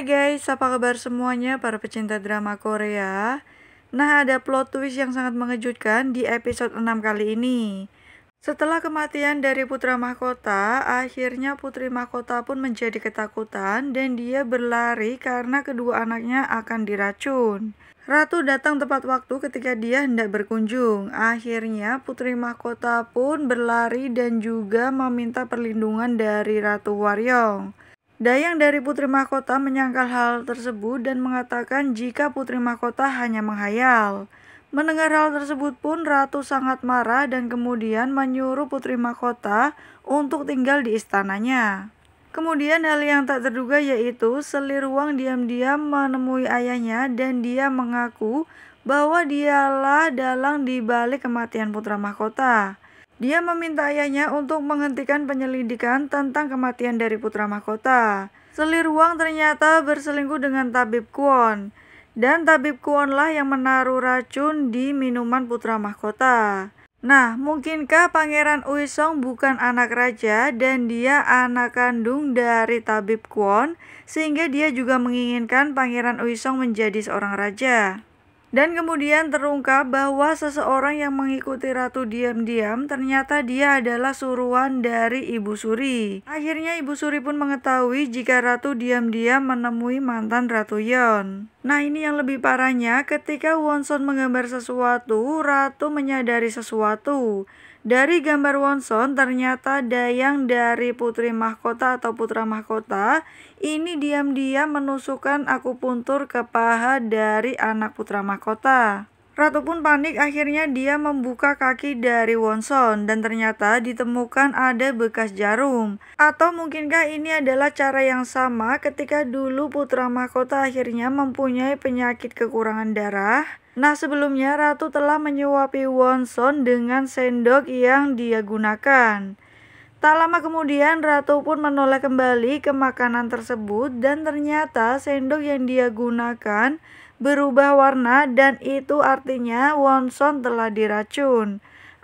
Hai guys, apa kabar semuanya para pecinta drama Korea? Nah, ada plot twist yang sangat mengejutkan di episode 6 kali ini. Setelah kematian dari putra mahkota, akhirnya putri mahkota pun menjadi ketakutan dan dia berlari karena kedua anaknya akan diracun. Ratu datang tepat waktu ketika dia hendak berkunjung. Akhirnya putri mahkota pun berlari dan juga meminta perlindungan dari Ratu Waryong. Dayang dari Putri Mahkota menyangkal hal tersebut dan mengatakan jika Putri Mahkota hanya menghayal. Mendengar hal tersebut pun Ratu sangat marah dan kemudian menyuruh Putri Mahkota untuk tinggal di istananya. Kemudian hal yang tak terduga yaitu selir Ruang diam-diam menemui ayahnya dan dia mengaku bahwa dialah dalang di balik kematian putra mahkota. Dia meminta ayahnya untuk menghentikan penyelidikan tentang kematian dari putra mahkota. Selir Wang ternyata berselingkuh dengan Tabib Kwon. Dan Tabib Kwonlah yang menaruh racun di minuman putra mahkota. Nah, mungkinkah Pangeran Uisong bukan anak raja dan dia anak kandung dari Tabib Kwon sehingga dia juga menginginkan Pangeran Uisong menjadi seorang raja? Dan kemudian terungkap bahwa seseorang yang mengikuti ratu diam-diam ternyata dia adalah suruhan dari Ibu Suri. Akhirnya Ibu Suri pun mengetahui jika ratu diam-diam menemui mantan Ratu Yon. Nah ini yang lebih parahnya ketika Wonson menggambar sesuatu, Ratu menyadari sesuatu. Dari gambar Wonson ternyata Dayang dari Putri Mahkota atau Putra Mahkota ini diam-diam menusukkan akupuntur ke paha dari anak Putra Mahkota. Ratu pun panik akhirnya dia membuka kaki dari Wonson dan ternyata ditemukan ada bekas jarum. Atau mungkinkah ini adalah cara yang sama ketika dulu putra mahkota akhirnya mempunyai penyakit kekurangan darah? Nah sebelumnya Ratu telah menyuapi Wonson dengan sendok yang dia gunakan. Tak lama kemudian Ratu pun menoleh kembali ke makanan tersebut dan ternyata sendok yang dia gunakan berubah warna dan itu artinya Wonson telah diracun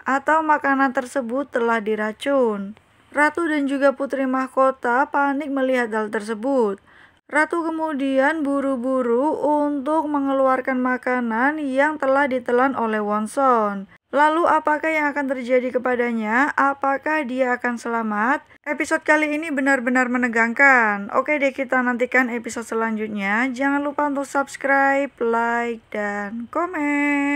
atau makanan tersebut telah diracun. Ratu dan juga putri mahkota panik melihat hal tersebut. Ratu kemudian buru-buru untuk mengeluarkan makanan yang telah ditelan oleh Wonson. Lalu apakah yang akan terjadi kepadanya? Apakah dia akan selamat? Episode kali ini benar-benar menegangkan. Oke deh kita nantikan episode selanjutnya. Jangan lupa untuk subscribe, like, dan komen.